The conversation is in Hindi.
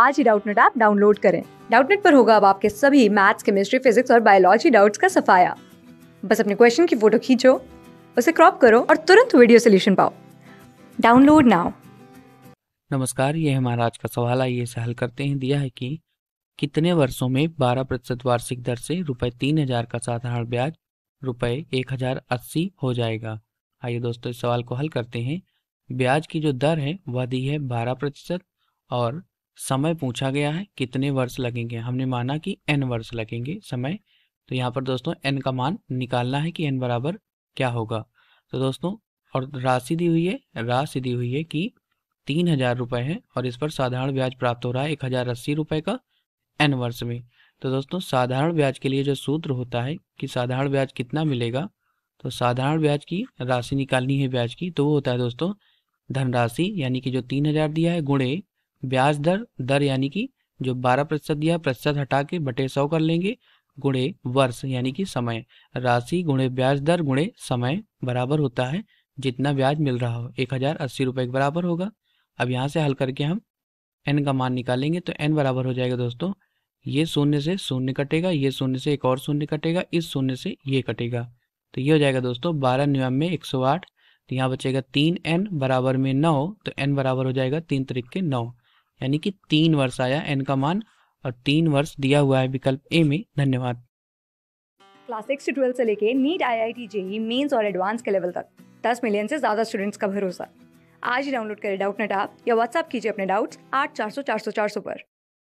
आज ही डाउटनेट ऐप डाउनलोड करें डाउटनेट पर होगा अब आपके सभी मैथ्स केमिस्ट्री फिजिक्स और बायोलॉजी डाउट्स का सफाया बस अपने क्वेश्चन की फोटो खींचो उसे क्रॉप करो और तुरंत वीडियो सोल्यूशन पाओ डाउनलोड नाउ नमस्कार ये हमारा आज का सवाल आइए इसे हल करते हैं दिया है कि कितने वर्षों में 12 प्रतिशत वार्षिक दर से रुपए तीन हजार का साधारण ब्याज रुपए एक हजार अस्सी हो जाएगा आइए दोस्तों इस सवाल को हल करते हैं ब्याज की जो दर है वह दी है 12 प्रतिशत और समय पूछा गया है कितने वर्ष लगेंगे हमने माना कि एन वर्ष लगेंगे समय तो यहाँ पर दोस्तों एन का मान निकालना है कि एन बराबर क्या होगा तो दोस्तों और राशि दी हुई है राशि दी हुई है कि तीन हजार रुपये है और इस पर साधारण ब्याज प्राप्त हो रहा है एक हजार अस्सी रुपये का एन वर्ष में तो दोस्तों साधारण ब्याज के लिए जो सूत्र होता है कि साधारण ब्याज कितना मिलेगा तो साधारण ब्याज की राशि निकालनी है ब्याज की तो वो होता है दोस्तों धनराशि यानी कि जो तीन हजार दिया है गुणे ब्याज दर दर यानी कि जो 12 प्रतिशत दिया प्रतिशत हटा के बटे सौ कर लेंगे गुणे वर्ष यानी कि समय राशि गुणे ब्याज दर गुणे समय बराबर होता है जितना ब्याज मिल रहा हो एक हजार अस्सी रुपए के बराबर होगा अब यहाँ से हल करके हम एन का मान निकालेंगे तो एन बराबर हो जाएगा दोस्तों ये शून्य से शून्य कटेगा ये शून्य से एक और शून्य कटेगा इस शून्य से ये कटेगा तो ये हो जाएगा दोस्तों बारह में एक सौ आठ तो यहाँ बचेगा तीन एन बराबर में नौ तो एन बराबर हो जाएगा तीन तरीक के नौ यानी कि तीन वर्ष आया एन का मान और तीन वर्ष दिया हुआ है विकल्प ए में धन्यवाद क्लास सिक्स से ट्वेल्थ से लेके NEET I I T JEE mains और एडवांस के लेवल तक दस मिलियन से ज़्यादा स्टूडेंट्स का भरोसा आज ही डाउनलोड करें डाउट नेट आप या व्हाट्सअप कीजिए अपने डाउट्स आठ चार सौ चार सौ चार सौ पर